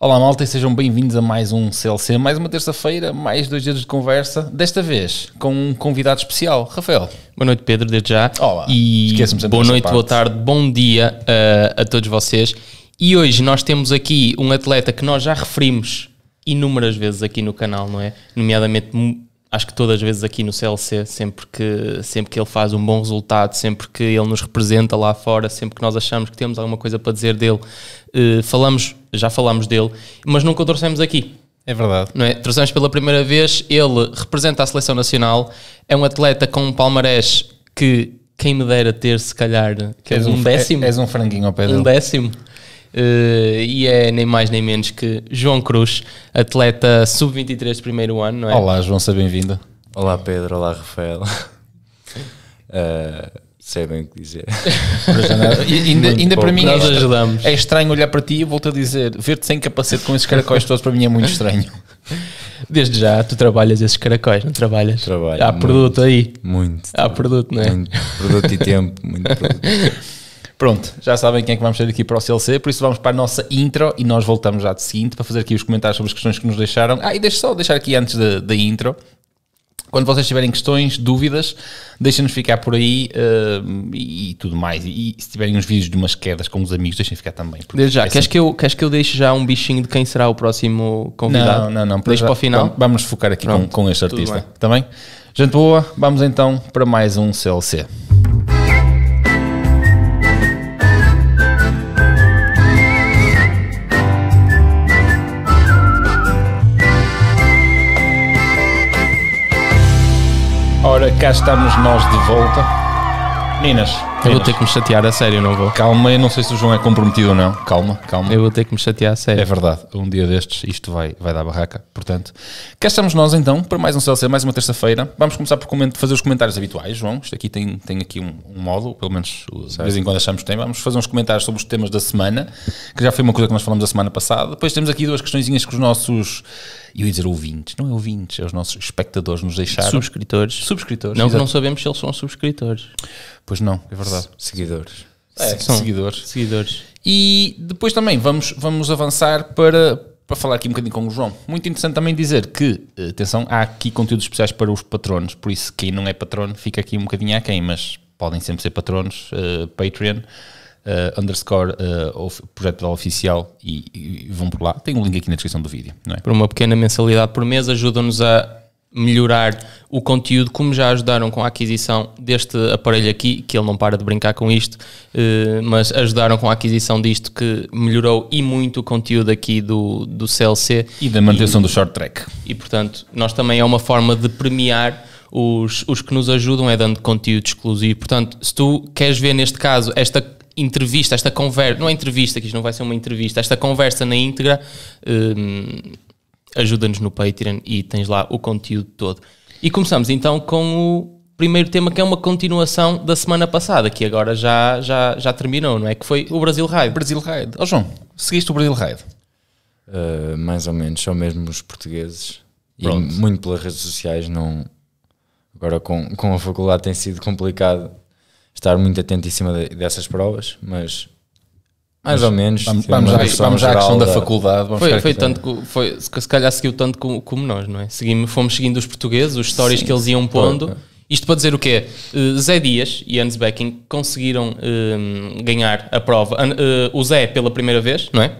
Olá malta e sejam bem-vindos a mais um CLC, mais uma terça-feira, mais dois dias de conversa, desta vez com um convidado especial, Rafael. Boa noite Pedro, desde já. Olá, e boa noite, parte. boa tarde, bom dia uh, a todos vocês. E hoje nós temos aqui um atleta que nós já referimos inúmeras vezes aqui no canal, não é? Nomeadamente acho que todas as vezes aqui no CLC, sempre que, sempre que ele faz um bom resultado, sempre que ele nos representa lá fora, sempre que nós achamos que temos alguma coisa para dizer dele, eh, falamos, já falamos dele, mas nunca o trouxemos aqui. É verdade. Não é? Trouxemos pela primeira vez, ele representa a seleção nacional, é um atleta com um palmarés que quem me dera ter, se calhar, que és um, um décimo. És um franguinho ao pé dele. Um décimo. Uh, e é nem mais nem menos que João Cruz, atleta sub-23 de primeiro ano, não é? Olá, João, seja bem-vindo. Olá, Pedro, olá, Rafael. Uh, sei bem o que dizer. ainda, ainda para mim Nós é, ajudamos. é estranho olhar para ti e volto a dizer: ver-te sem capacete com esses caracóis todos para mim é muito estranho. Desde já, tu trabalhas esses caracóis, não trabalhas? Trabalho. Há muito, produto aí. Muito. Há produto, não é? Muito produto e tempo, muito produto. Pronto, já sabem quem é que vamos ter aqui para o CLC, por isso vamos para a nossa intro e nós voltamos já de seguinte para fazer aqui os comentários sobre as questões que nos deixaram. Ah, e deixa só deixar aqui antes da intro, quando vocês tiverem questões, dúvidas, deixem-nos ficar por aí uh, e, e, tudo mais. E, e, se tiverem uns vídeos de umas quedas com os amigos, deixem ficar também. Desde já, é queres, sempre... Assim. que eu, queres que eu deixe já um bichinho de quem será o próximo convidado? Não, não, não. Deixe para o final? Vamos focar aqui Pronto, com, com este artista. Está bem? Gente boa, vamos então para mais um CLC. Ora, cá estamos nós de volta. Meninas, eu vou ter que me chatear a sério, não vou. Calma, eu não sei se o João é comprometido ou não. Calma, calma. Eu vou ter que me chatear a sério. É verdade, um dia destes isto vai, vai dar barraca. Portanto, cá estamos nós então para mais um CLC, mais uma terça-feira. Vamos começar por fazer os comentários habituais, João. Isto aqui tem, tem aqui um, um módulo, pelo menos de vez em quando achamos que tem. Vamos fazer uns comentários sobre os temas da semana, que já foi uma coisa que nós falamos a semana passada. Depois temos aqui duas questõezinhas que os nossos eu ia dizer ouvintes, não é ouvintes, é os nossos espectadores nos deixaram. Subscritores. Subscritores. Não, não sabemos se eles são subscritores. Pois não, é verdade. Seguidores. É, são seguidores. Seguidores. E depois também vamos, vamos avançar para, para falar aqui um bocadinho com o João. Muito interessante também dizer que, eh, atenção, há aqui conteúdos especiais para os patronos, por isso quem não é patrono fica aqui um bocadinho aquém, mas podem sempre ser patronos, uh, Patreon uh, underscore uh, of, projeto oficial e, e, vão por lá. Tem um link aqui na descrição do vídeo. É? Por uma pequena mensalidade por mês ajuda-nos a melhorar o conteúdo, como já ajudaram com a aquisição deste aparelho aqui, que ele não para de brincar com isto, eh, mas ajudaram com a aquisição disto que melhorou e muito o conteúdo aqui do, do CLC. E da manutenção e, do short track. E portanto, nós também é uma forma de premiar os, os que nos ajudam, é dando conteúdo exclusivo. Portanto, se tu queres ver neste caso esta entrevista, esta conversa, não é entrevista, que isto não vai ser uma entrevista, esta conversa na íntegra, hum, ajuda-nos no Patreon e tens lá o conteúdo todo. E começamos então com o primeiro tema que é uma continuação da semana passada, que agora já, já, já terminou, não é? Que foi o Brasil Raid. Brasil Raid. Ó oh, João, seguiste o Brasil Raid? Uh, mais ou menos, só mesmo os portugueses. Pronto. E muito pelas redes sociais, não. Agora com, com a faculdade tem sido complicado estar muito atento em cima de, dessas provas, mas mais ou menos. Vamos, vamos, à, vamos à questão da, da faculdade. foi, foi tanto que, foi, se calhar seguiu tanto como, como nós, não é? Seguimos, fomos seguindo os portugueses, os stories Sim. que eles iam pondo. Isto para dizer o quê? Uh, Zé Dias e Hans Becking conseguiram uh, ganhar a prova. Uh, o Zé pela primeira vez, não é?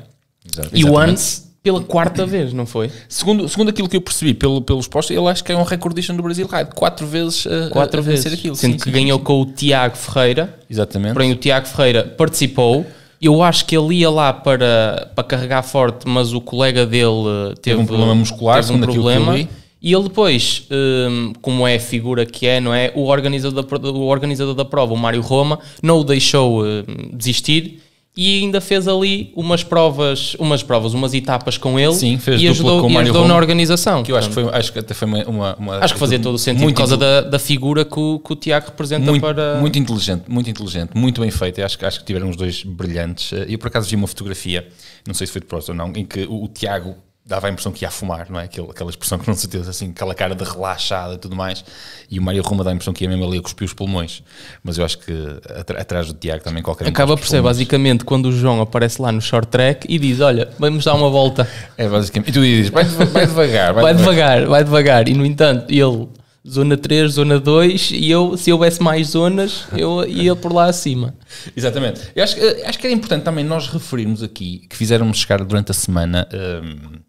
Exato. E o Hans pela quarta vez, não foi? Segundo, segundo aquilo que eu percebi pelo, pelos postos, ele acho que é um recordista no Brasil Ride. Quatro vezes a, eh, quatro a, a vezes. aquilo. Sendo sim, que sim, ganhou sim. com o Tiago Ferreira. Exatamente. Porém, o Tiago Ferreira participou. Eu acho que ele ia lá para, para carregar forte, mas o colega dele teve, eh, teve um problema muscular, teve um problema. E ele depois, hum, como é a figura que é, não é? O organizador da, o organizador da prova, o Mário Roma, não o deixou hum, desistir e ainda fez ali umas provas, umas provas, umas etapas com ele Sim, fez e ajudou, com e ajudou Romo, na organização. Que eu acho, que foi, acho que até foi uma, uma Acho que fazia todo o sentido por causa da, da figura que o, que o Tiago representa muito, para. Muito inteligente, muito inteligente, muito bem feito. Eu acho, acho que tiveram os dois brilhantes. Eh, eu por acaso vi uma fotografia, não sei se foi de prosa ou não, em que o, o Tiago dava a impressão que ia fumar, não é? Aquela, aquela expressão que não se diz assim, aquela cara de relaxada e tudo mais. E o Mário Roma dá a impressão que ia mesmo ali a cuspir os pulmões. Mas eu acho que atrás do Tiago também qualquer Acaba por ser basicamente quando o João aparece lá no short track e diz: Olha, vamos dar uma volta. É basicamente. E tu dizes: Vai, vai devagar, vai, vai devagar, devagar, vai devagar. E no entanto, ele. Zona 3, zona 2, e eu, se houvesse mais zonas, eu ia por lá acima. Exatamente. Eu acho, eh, acho que era importante também nós referirmos aqui que fizeram-nos chegar durante a semana ehm,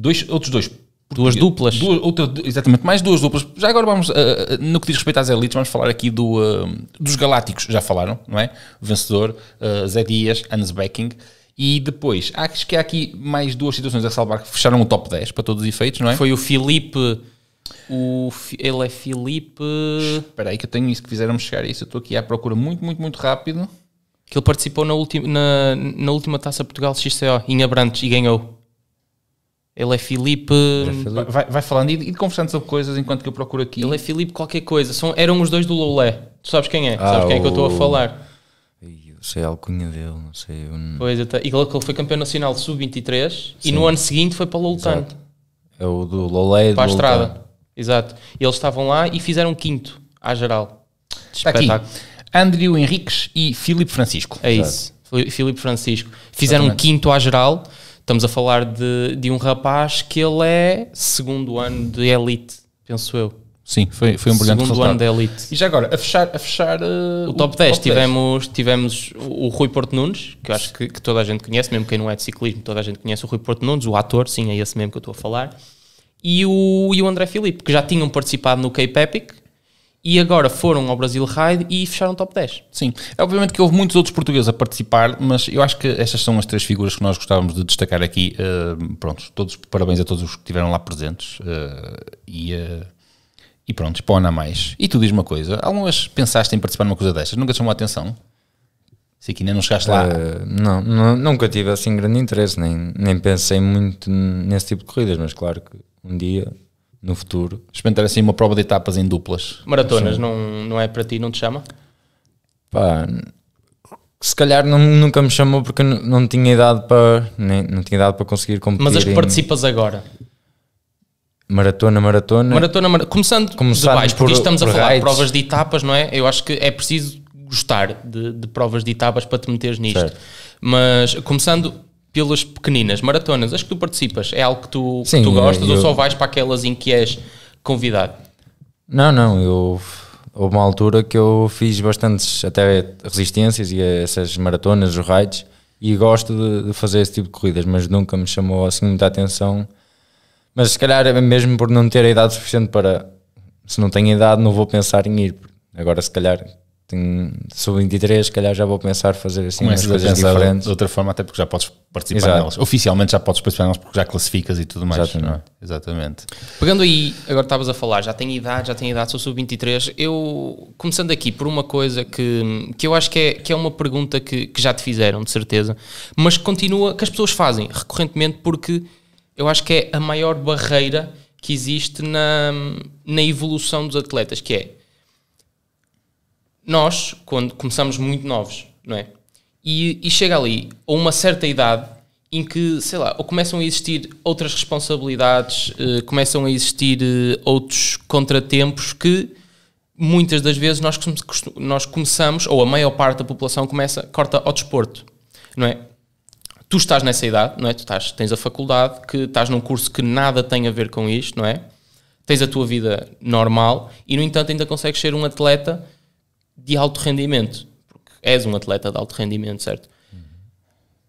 dois, outros dois. Duas duplas. Duas, outra, exatamente, mais duas duplas. Já agora vamos, uh, no que diz respeito às elites, vamos falar aqui do, uh, dos Galácticos, já falaram, não é? O vencedor, uh, Zé Dias, Hans Becking. E depois, acho que há aqui mais duas situações a salvar que fecharam o top 10 para todos os efeitos, não é? Foi o Filipe. O, ele é Filipe. Espera aí, que eu tenho isso que fizeram chegar a isso. Eu estou aqui à procura muito, muito, muito rápido. Que ele participou na, ulti na, na última taça Portugal XCO em Abrantes e ganhou. Ele é Filipe. É Vai, vai, falando e, e, conversando sobre coisas enquanto que eu procuro aqui. Ele é Filipe qualquer coisa. São, eram os dois do Loulé. Tu sabes quem é? Ah, sabes quem é que eu estou a falar? Eu sei a alcunha dele, não sei. Eu... Pois, até, e ele foi campeão nacional sub-23 e no ano seguinte foi para o É o do Loulé Para a estrada. Exato. E eles estavam lá e fizeram quinto, à geral. Está aqui. Andrew Henriques e Filipe Francisco. É Exato. isso. Filipe Francisco. Fizeram Exatamente. quinto à geral Estamos a falar de, de um rapaz que ele é segundo ano de elite, penso eu. Sim, foi, foi um brilhante Segundo resultado. ano de elite. E já agora, a fechar, a fechar uh, o top 10, top tivemos, 10. tivemos o Rui Porto Nunes, que eu acho que, que, toda a gente conhece, mesmo quem não é de ciclismo, toda a gente conhece o Rui Porto Nunes, o ator, sim, é esse mesmo que eu estou a falar, e o, e o André Filipe, que já tinham participado no Cape Epic, e agora foram ao Brasil Ride e fecharam top 10. Sim, é obviamente que houve muitos outros portugueses a participar, mas eu acho que estas são as três figuras que nós gostávamos de destacar aqui. Uh, eh, prontos, todos, parabéns a todos os que estiveram lá presentes uh, e, uh, e pronto, para o Mais. E tu diz uma coisa, alguma vez pensaste em participar numa coisa destas? Nunca te chamou a atenção? Se aqui ainda não chegaste lá? não, não, nunca tive assim grande interesse, nem, nem pensei muito nesse tipo de corridas, mas claro que um dia no futuro, experimentar assim uma prova de etapas em duplas. Maratonas não, não é para ti, não te chama? Pá, se calhar não, nunca me chamou porque não, não tinha idade para nem, não tinha idade para conseguir competir. Mas as que em... participas agora? Maratona, maratona. Maratona, maratona. Começando, Começando de baixo, por, porque estamos por a falar de provas de etapas, não é? Eu acho que é preciso gostar de, de provas de etapas para te meteres nisto. Certo. Mas começando pelas pequeninas maratonas, Acho que tu participas, é algo que tu, Sim, que tu gostas eu, ou só vais para aquelas em que és convidado? Não, não, eu houve uma altura que eu fiz bastantes até resistências e essas maratonas, os raids, e gosto de, de, fazer esse tipo de corridas, mas nunca me chamou assim muita atenção. Mas se calhar é mesmo por não ter a idade suficiente para se não tenho idade não vou pensar em ir. Agora se calhar tenho, sou 23, se calhar já vou pensar fazer assim umas coisas diferentes. De outra forma, até porque já podes participar Exato. nelas. Oficialmente já podes participar nelas porque já classificas e tudo mais. É? Exatamente. É? Exatamente. Pegando aí, agora estavas a falar, já tenho idade, já tenho idade, sou sub-23. Eu, começando aqui por uma coisa que, que eu acho que é, que é uma pergunta que, que já te fizeram, de certeza, mas continua, que as pessoas fazem recorrentemente porque eu acho que é a maior barreira que existe na, na evolução dos atletas, que é nós, quando começamos muito novos, não é? E, e, chega ali a uma certa idade em que, sei lá, ou começam a existir outras responsabilidades, eh, começam a existir eh, outros contratempos que muitas das vezes nós, nós começamos, ou a maior parte da população começa, corta ao desporto, não é? Tu estás nessa idade, não é? Tu estás, tens a faculdade, que estás num curso que nada tem a ver com isto, não é? Tens a tua vida normal e, no entanto, ainda consegues ser um atleta de alto rendimento, porque és um atleta de alto rendimento, certo? Uhum.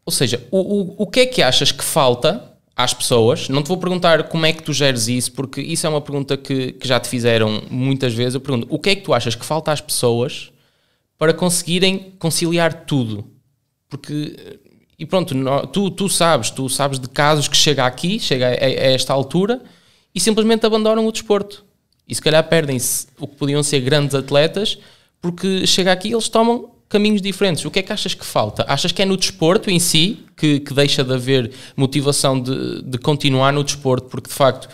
Ou seja, o, o, o que é que achas que falta às pessoas? Não te vou perguntar como é que tu geres isso, porque isso é uma pergunta que, que já te fizeram muitas vezes. Eu pergunto, o que é que tu achas que falta às pessoas para conseguirem conciliar tudo? Porque e pronto, tu, tu sabes, tu sabes de casos que chega aqui, chega a, a, esta altura e simplesmente abandonam o desporto. E se calhar perdem-se o que podiam ser grandes atletas porque chega aqui e eles tomam caminhos diferentes. O que é que achas que falta? Achas que é no desporto em si que, que deixa de haver motivação de, de continuar no desporto? Porque de facto,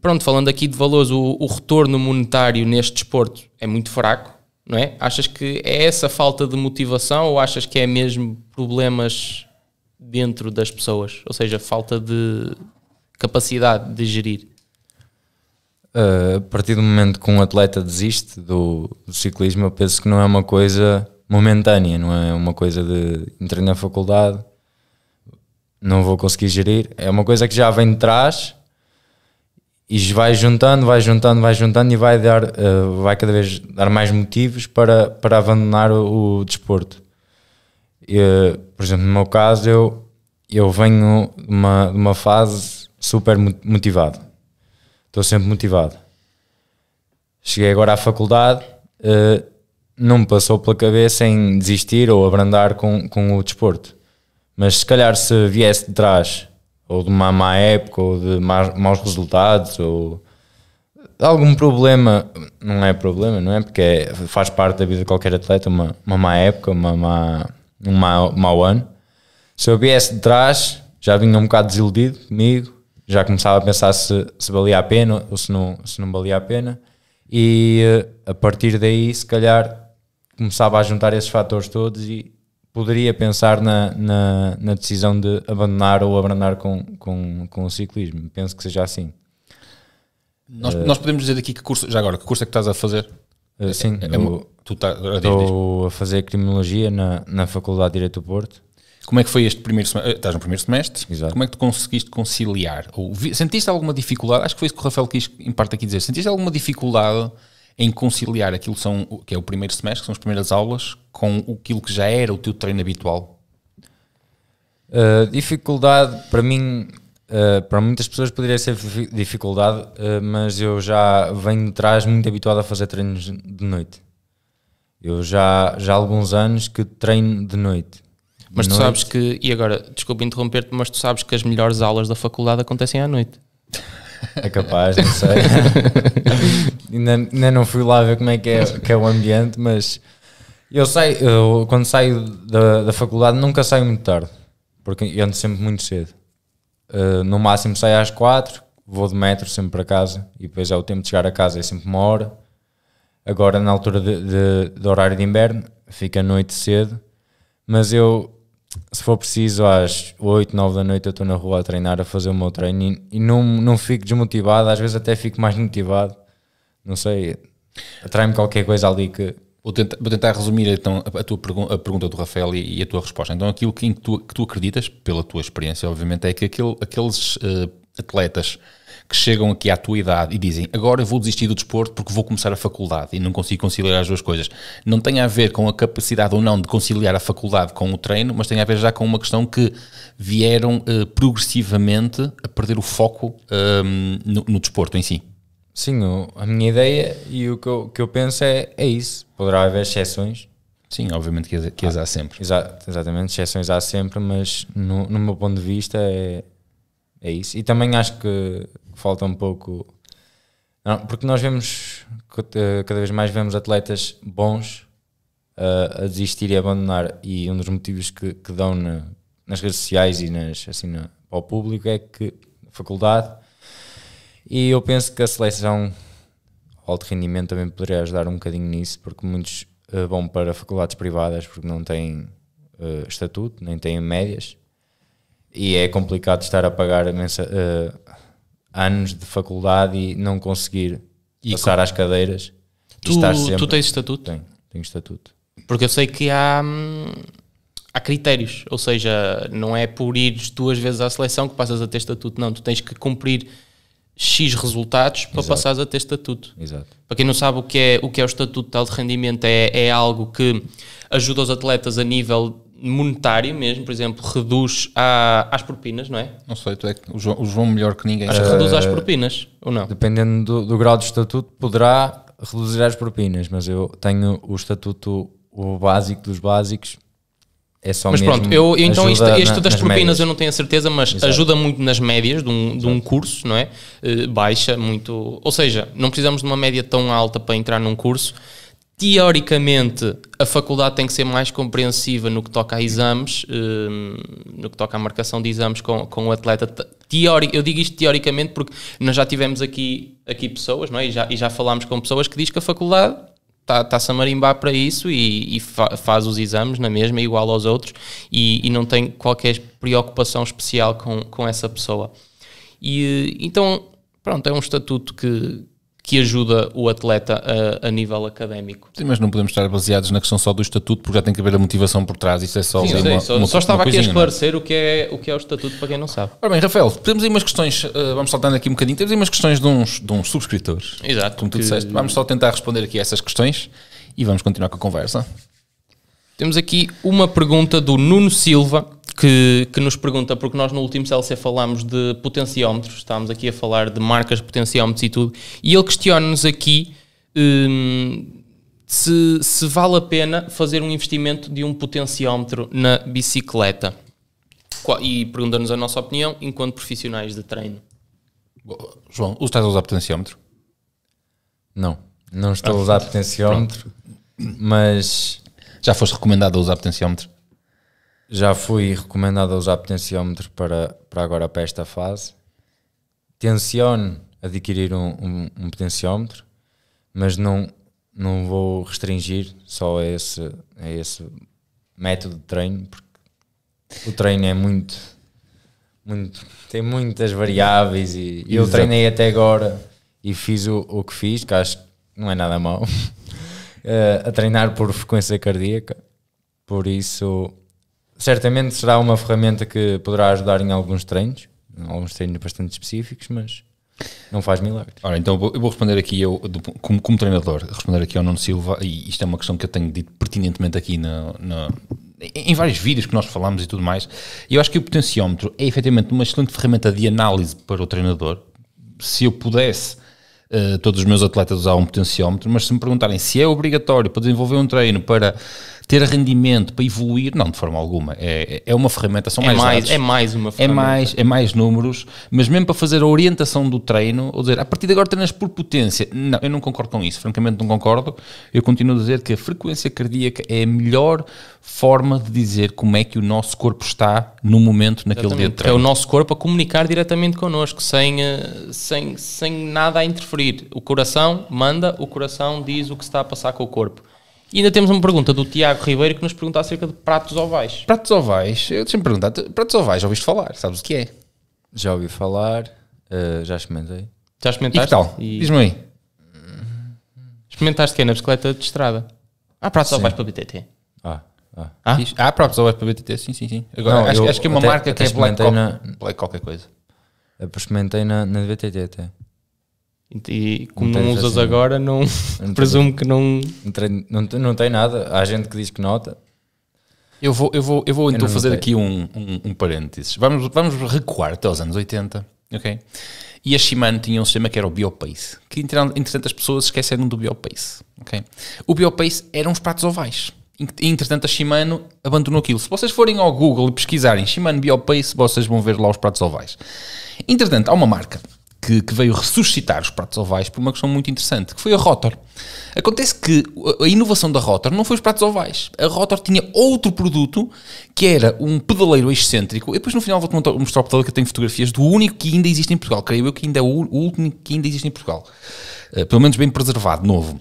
pronto, falando aqui de valores, o, o retorno monetário neste desporto é muito fraco, não é? Achas que é essa falta de motivação ou achas que é mesmo problemas dentro das pessoas? Ou seja, falta de capacidade de gerir? Uh, a partir do momento que um atleta desiste do, do, ciclismo, eu penso que não é uma coisa momentânea, não é uma coisa de entrei na faculdade, não vou conseguir gerir. É uma coisa que já vem de trás e vai juntando, vai juntando, vai juntando e vai dar, uh, vai cada vez dar mais motivos para, para abandonar o, o desporto. Eh, por exemplo, no meu caso, eu, eu venho de uma, de uma fase super motivado estou sempre motivado. Cheguei agora à faculdade, uh, não me passou pela cabeça em desistir ou abrandar com, com o desporto. Mas se calhar se viesse de trás, ou de uma má época, ou de maus, maus resultados, ou algum problema, não é problema, não é? Porque é, faz parte da vida de qualquer atleta, uma, uma má época, uma má, um mau, mau ano. Se eu viesse de trás, já vinha um bocado desiludido comigo, já começava a pensar se, se valia a pena ou se não, se não valia a pena, e eh, a partir daí, se calhar, começava a juntar esses fatores todos e poderia pensar na, na, na decisão de abandonar ou abrandar com, com, com o ciclismo. Penso que seja assim. Nós, uh, nós podemos dizer aqui que curso, já agora, que curso é que estás a fazer? Eh, sim, é, é, é, tu tá, estou a fazer criminologia na, na Faculdade de Direito do Porto como é que foi este primeiro semestre? Eh, estás no primeiro semestre. Exato. Como é que tu conseguiste conciliar? Ou sentiste alguma dificuldade? Acho que foi isso que o Rafael quis, em parte, aqui dizer. Sentiste alguma dificuldade em conciliar aquilo que, são, que é o primeiro semestre, que são as primeiras aulas, com aquilo que já era o teu treino habitual? Uh, dificuldade, para mim, uh, para muitas pessoas poderia ser dificuldade, uh, mas eu já venho de trás muito habituado a fazer treinos de noite. Eu já, já há alguns anos que treino de noite mas tu sabes que, e agora, desculpa interromper-te, mas tu sabes que as melhores aulas da faculdade acontecem à noite. É capaz, não sei. ainda, ainda, não fui lá ver como é que é, que é o ambiente, mas eu sei eu, quando saio da, da faculdade nunca saio muito tarde, porque eu ando sempre muito cedo. Uh, no máximo saio às quatro, vou de metro sempre para casa e depois é o tempo de chegar a casa, é sempre uma hora. Agora, na altura de, horário de inverno, fica a noite cedo, mas eu se for preciso, às 8, 9 da noite eu estou na rua a treinar, a fazer o meu treino e, e, não, não fico desmotivado, às vezes até fico mais motivado. Não sei, atrai-me qualquer coisa ali que. Vou tentar, vou tentar resumir então a, tua pergun a pergunta do Rafael e, e, a tua resposta. Então, aquilo que, que, tu, que tu acreditas, pela tua experiência, obviamente, é que aquele, aqueles uh, atletas que chegam aqui à tua idade e dizem agora vou desistir do desporto porque vou começar a faculdade e não consigo conciliar as duas coisas, não tem a ver com a capacidade ou não de conciliar a faculdade com o treino, mas tem a ver já com uma questão que vieram eh, progressivamente a perder o foco ehm, no, no, desporto em si. Sim, a minha ideia e o que eu, que eu penso é, é isso. Poderá haver exceções, Sim, obviamente que, que as há sempre. Exa exatamente, exceções há sempre, mas no, no, meu ponto de vista é, é isso. E também acho que falta um pouco. Não, porque nós vemos, eh, cada vez mais vemos atletas bons uh, a desistir e abandonar. E um dos motivos que, que dão na, nas redes sociais e nas, assim, na, ao público é que faculdade. E eu penso que a seleção alto rendimento também poderia ajudar um bocadinho nisso, porque muitos uh, vão para faculdades privadas porque não têm uh, estatuto, nem têm médias. E é complicado estar a pagar mensa, uh, anos de faculdade e não conseguir e passar às cadeiras. Tu, estar sempre... tu tens estatuto? Tenho, tenho estatuto. Porque eu sei que há, hum, há critérios, ou seja, não é por ires duas vezes à seleção que passas a ter estatuto, não, tu tens que cumprir X resultados para Exato. passares a ter estatuto. Exato. Para quem não sabe o que é o, que é o estatuto de tal de rendimento, é, é algo que ajuda os atletas a nível monetário mesmo, por exemplo, reduz a, às propinas, não é? Não sei, tu é que o João, melhor que ninguém. acho que reduz às eh, propinas, ou não? Dependendo do, do, grau de estatuto, poderá reduzir às propinas, mas eu tenho o estatuto o básico dos básicos. É só mas pronto, eu, então isto, isto na, das propinas médias. eu não tenho a certeza, mas Exato. ajuda muito nas médias de um, de um curso, não é? Uh, baixa muito, ou seja, não precisamos de uma média tão alta para entrar num curso Teoricamente, a faculdade tem que ser mais compreensiva no que toca a exames, hum, no que toca à marcação de exames com, com o atleta. Teori, eu digo isto teoricamente porque nós já tivemos aqui, aqui pessoas não é? e, já, e já falámos com pessoas que diz que a faculdade está-se tá, a marimbar para isso e, e fa, faz os exames na mesma, é igual aos outros, e, e não tem qualquer preocupação especial com, com essa pessoa. E, então, pronto, é um estatuto que, que ajuda o atleta a, a, nível académico. Sim, mas não podemos estar baseados na questão só do estatuto, porque já tem que haver a motivação por trás, isso é só... Sim, sei, é só, uma, só estava coisinha, aqui a é? esclarecer o, que é, o que é o estatuto, para quem não sabe. Ora bem, Rafael, temos aí umas questões, eh, vamos saltando aqui um bocadinho, temos aí umas questões de uns, de uns subscritores. Exato. Como tu que... disseste, vamos só tentar responder aqui a essas questões e vamos continuar com a conversa. Temos aqui uma pergunta do Nuno Silva, que, que nos pergunta, porque nós no último CLC falámos de potenciómetros, estávamos aqui a falar de marcas, potenciómetros e tudo, e ele questiona-nos aqui hum, se, se vale a pena fazer um investimento de um potenciómetro na bicicleta. E pergunta-nos a nossa opinião enquanto profissionais de treino. João, estás a usar potenciómetro? Não, não estou ah, a usar ah, potenciómetro, pronto. mas já foste recomendado a usar potenciómetro? Já fui recomendado a usar potenciómetro para, para agora, para esta fase. Tenciono adquirir um, um, um potenciómetro, mas não, não vou restringir só a esse, a esse método de treino, porque o treino é muito, muito tem muitas variáveis e, eu treinei até agora e fiz o, o que fiz, que acho que não é nada mau. uh, a treinar por frequência cardíaca. Por isso, certamente será uma ferramenta que poderá ajudar em alguns treinos, em alguns treinos bastante específicos, mas não faz milagres. Ora, então eu vou responder aqui, eu, como, como treinador, responder aqui ao Nuno Silva, e isto é uma questão que eu tenho dito pertinentemente aqui na, na em vários vídeos que nós falamos e tudo mais. Eu acho que o potenciómetro é efetivamente uma excelente ferramenta de análise para o treinador. Se eu pudesse Uh, todos os meus atletas usavam um potenciómetro, mas se me perguntarem se é obrigatório para desenvolver um treino para ter rendimento para evoluir, não, de forma alguma. É, é, é uma ferramenta, são é mais, mais dados, É mais uma é ferramenta. É mais, é mais números, mas mesmo para fazer a orientação do treino, ou dizer, a partir de agora treinas por potência. Não, eu não concordo com isso, francamente não concordo. Eu continuo a dizer que a frequência cardíaca é a melhor forma de dizer como é que o nosso corpo está no momento, naquele Exatamente. dia de treino. É o nosso corpo a comunicar diretamente connosco, sem, eh, sem, sem nada a interferir. O coração manda, o coração diz o que está a passar com o corpo. E ainda temos uma pergunta do Tiago Ribeiro que nos pergunta acerca de pratos ovais. Pratos ovais? Eu deixa-me perguntar, pratos ovais, já ouviste falar? Sabes o que é? Já ouvi falar, uh, já experimentei. Já experimentaste? E tal? E... Diz-me aí. Experimentaste quem? É na bicicleta de estrada? Há pratos sim. ovais para BTT? Ah. Ah, ah? pratos ovais para BTT, sim, sim, sim. Agora, Não, acho, acho, que é uma até, marca até que é Black, na, Black qualquer é coisa. Experimentei na, na BTT até. E como não, não usas assim, agora, não, não presumo assim- que não... Não, não tem nada. Há gente que diz que nota. Eu vou, eu vou, eu vou então fazer aqui um, um, um, parênteses. Vamos, vamos recuar até aos anos 80, ok? E a Shimano tinha um sistema que era o Biopace, que entretanto as pessoas esqueceram do Biopace, ok? O Biopace eram os pratos ovais. Entretanto, a Shimano abandonou aquilo. Se vocês forem ao Google e pesquisarem Shimano Biopace, vocês vão ver lá os pratos ovais. Entretanto, há uma marca que, que, veio ressuscitar os pratos ovais por uma questão muito interessante, que foi a Rotor. Acontece que a inovação da Rotor não foi os pratos ovais. A Rotor tinha outro produto que era um pedaleiro excêntrico. e depois no final vou-te mostrar o pedaleiro que eu tenho fotografias do único que ainda existe em Portugal. Creio eu que ainda é o último que ainda existe em Portugal. Uh, pelo menos bem preservado, novo.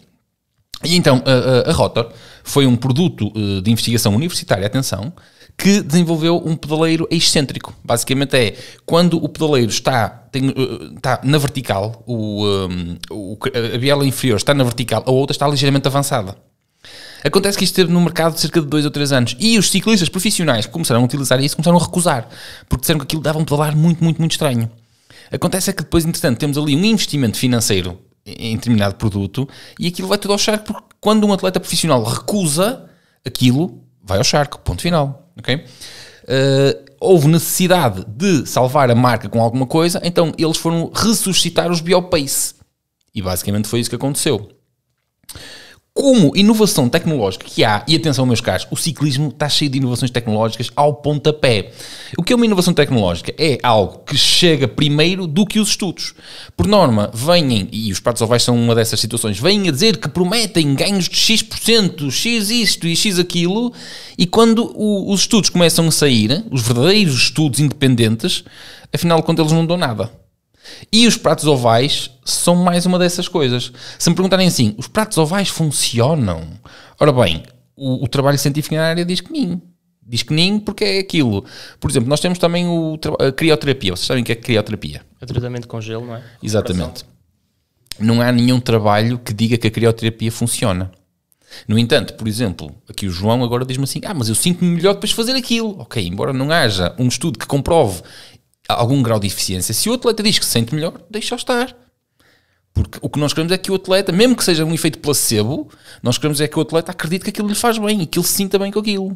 E então a, a, a Rotor foi um produto eh, de investigação universitária, atenção, que desenvolveu um pedaleiro excêntrico. Basicamente é quando o pedaleiro está, tem, eh, está na vertical, o, eh, o, a biela inferior está na vertical, a outra está ligeiramente avançada. Acontece que isto esteve no mercado cerca de 2 ou 3 anos e os ciclistas profissionais que começaram a utilizar isso começaram a recusar porque disseram que aquilo dava um pedalar muito, muito, muito estranho. Acontece é que depois, entretanto, temos ali um investimento financeiro em determinado produto e aquilo vai tudo ao charco porque quando um atleta profissional recusa aquilo, vai ao charco, ponto final. Okay? Uh, houve necessidade de salvar a marca com alguma coisa, então eles foram ressuscitar os Biopace. E basicamente foi isso que aconteceu como inovação tecnológica que há, e atenção, meus caros, o ciclismo está cheio de inovações tecnológicas ao pontapé. O que é uma inovação tecnológica? É algo que chega primeiro do que os estudos. Por norma, vêm, e os pratos ovais são uma dessas situações, vêm a dizer que prometem ganhos de X%, X isto e X aquilo, e quando o, os estudos começam a sair, os verdadeiros estudos independentes, afinal de contas, eles não dão nada e os pratos ovais são mais uma dessas coisas. Se me perguntarem assim, os pratos ovais funcionam? Ora bem, o, o trabalho científico na área diz que sim. Diz que nem porque é aquilo. Por exemplo, nós temos também o, a crioterapia. Vocês sabem o que é crioterapia? É tratamento com gelo, não é? Exatamente. Não há nenhum trabalho que diga que a crioterapia funciona. No entanto, por exemplo, aqui o João agora diz-me assim: Ah, mas eu sinto-me melhor depois de fazer aquilo. Ok, embora não haja um estudo que comprove algum grau de eficiência. Se o atleta diz que se sente melhor, deixa estar. Porque o que nós queremos é que o atleta, mesmo que seja um efeito placebo, nós queremos é que o atleta acredite que aquilo lhe faz bem e que ele se sinta bem com aquilo.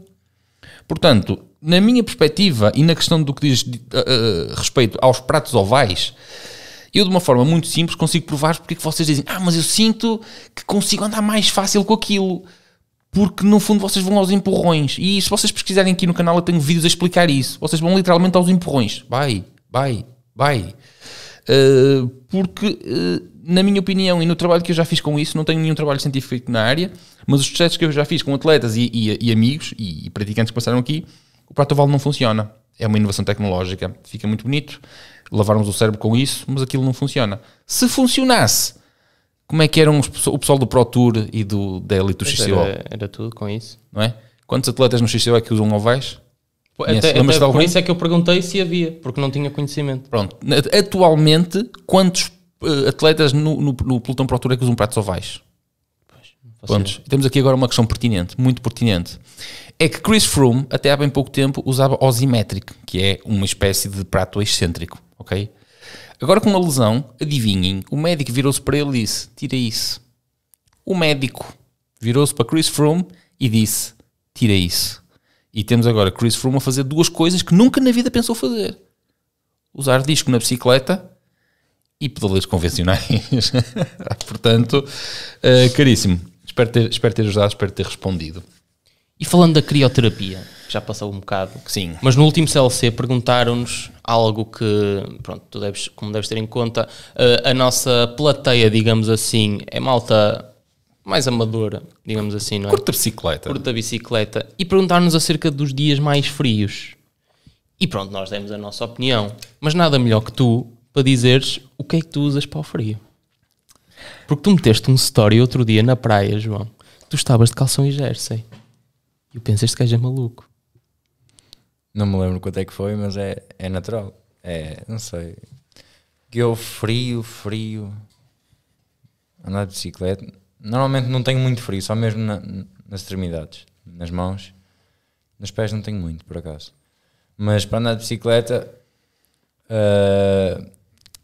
Portanto, na minha perspectiva e na questão do que diz uh, uh, respeito aos pratos ovais, eu de uma forma muito simples consigo provar porque é que vocês dizem, ah, mas eu sinto que consigo andar mais fácil com aquilo porque no fundo vocês vão aos empurrões. E se vocês pesquisarem aqui no canal, eu tenho vídeos a explicar isso. Vocês vão literalmente aos empurrões. Vai, vai, vai. Uh, porque, uh, na minha opinião, e no trabalho que eu já fiz com isso, não tenho nenhum trabalho científico na área, mas os testes que eu já fiz com atletas e, e, e amigos e, praticantes que passaram aqui, o prato pratoval não funciona. É uma inovação tecnológica. Fica muito bonito lavarmos o cérebro com isso, mas aquilo não funciona. Se funcionasse, como é que eram os, o pessoal do Pro Tour e do, da Elite do pois XCO? Era, era, tudo com isso. Não é? Quantos atletas no XCO é que usam ovais? Até, até por isso é que eu perguntei se havia, porque não tinha conhecimento. Pronto. Atualmente, quantos eh, atletas no, no, no Pro Tour é que usam pratos ovais? Pontos. Temos aqui agora uma questão pertinente, muito pertinente. É que Chris Froome, até há bem pouco tempo, usava osimétrico, que é uma espécie de prato excêntrico, ok? Agora com uma lesão, adivinhem, o médico virou-se para ele e disse: tira isso. O médico virou-se para Chris Froome e disse: tira isso. E temos agora Chris Froome a fazer duas coisas que nunca na vida pensou fazer: usar disco na bicicleta e pedaleiros convencionais. Portanto, uh, caríssimo, espero ter, espero ter ajudado, espero ter respondido. E falando da crioterapia, já passou um bocado. Sim. Mas no último CLC perguntaram-nos algo que, pronto, tu deves, como deves ter em conta, eh, a nossa plateia, digamos assim, é malta mais amadora, digamos assim, não é? Curta bicicleta. Curta bicicleta. E perguntar-nos acerca dos dias mais frios. E pronto, nós demos a nossa opinião. Mas nada melhor que tu para dizeres o que é que tu usas para o frio. Porque tu meteste um story outro dia na praia, João. Tu estavas de calção e jersey. E pensaste que és é maluco. Não me lembro quanto é que foi, mas é, é natural. É, não sei. Que eu frio, frio. Andar de bicicleta. Normalmente não tenho muito frio, só mesmo na, nas extremidades, nas mãos. Nos pés não tenho muito, por acaso. Mas para andar de bicicleta, uh, ah,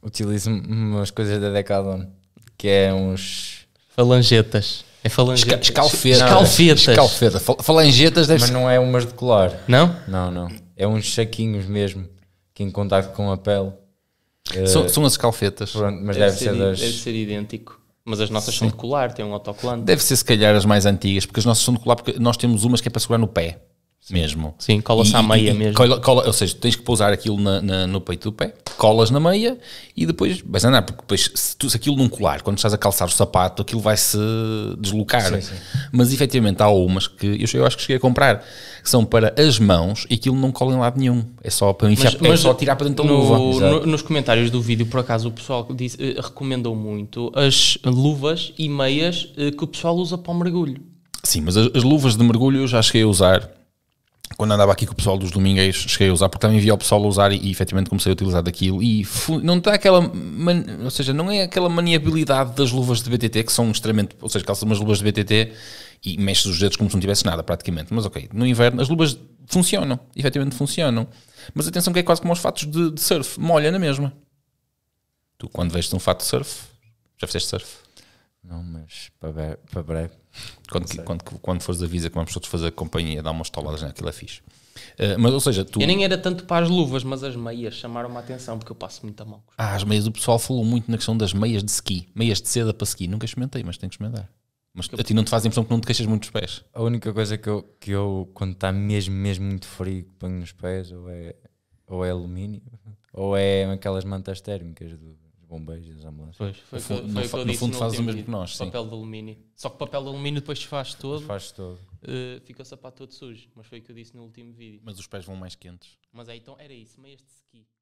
utilizo umas coisas da Decathlon, que é uns. Falangetas. É falangetas. Escalfeta. Escalfeta. Escalfeta. Falangetas deve Mas não é umas de colar. Não? Não, não. É uns saquinhos mesmo que em contacto com a pele. Eh, são, são as calfetas. Pronto, mas deve, deve ser, das... deve ser idêntico. Mas as nossas Sim. são de colar, tem um autocolante. Deve ser se calhar as mais antigas, porque as nossas são de colar, porque nós temos umas que é para segurar no pé. Sim. mesmo. Sim, cola-se à meia e, mesmo. Cola, cola, ou seja, tens que pousar aquilo na, na, no peito do pé, colas na meia e depois vais andar, porque depois se, tu, se aquilo não colar, quando estás a calçar o sapato, aquilo vai-se deslocar. Sim, sim. Mas efetivamente há umas que eu, eu, acho que cheguei a comprar, que são para as mãos e aquilo não cola em lado nenhum. É só para enfiar, mas, é só tirar para dentro da luva. No, nos comentários do vídeo, por acaso, o pessoal diz, eh, recomendou muito as luvas e meias eh, que o pessoal usa para o mergulho. Sim, mas as, as luvas de mergulho eu já cheguei a usar quando andava aqui com o pessoal dos domingueiros, cheguei a usar, porque também via o pessoal a usar e, e efetivamente comecei a utilizar daquilo. E não está aquela. Man, ou seja, não é aquela maniabilidade das luvas de BTT, que são extremamente. Ou seja, calças umas luvas de BTT e mexes os dedos como se não tivesse nada, praticamente. Mas ok, no inverno as luvas funcionam, efetivamente funcionam. Mas atenção que é quase como os fatos de, de surf, molha na mesma. Tu, quando vestes um fato de surf, já fizeste surf? Não, mas para breve. Quando, quando, quando fores avisa que vamos todos fazer companhia, dá umas toladas naquilo né? é fixe. Uh, mas, ou seja, tu... Eu nem era tanto para as luvas, mas as meias chamaram-me a atenção, porque eu passo muito a mão. Ah, as meias, o pessoal falou muito na questão das meias de ski, meias de seda para ski. Nunca experimentei, mas tenho que experimentar. Mas eu... a ti não te faz a impressão que não te queixas muito dos pés? A única coisa que eu, que eu quando está mesmo, mesmo muito frio, ponho nos pés, ou é, ou é alumínio, ou é aquelas mantas térmicas do, bombeiros e as ambulâncias. Pois, foi, no, que, foi no, no, no fundo faz o mesmo que nós. Sim. Papel de alumínio. Só que papel de alumínio depois faz todo. faz todo. Uh, fica o sapato todo sujo. Mas foi o que eu disse no último vídeo. Mas os pés vão mais quentes. Mas aí então era isso, meias de ski.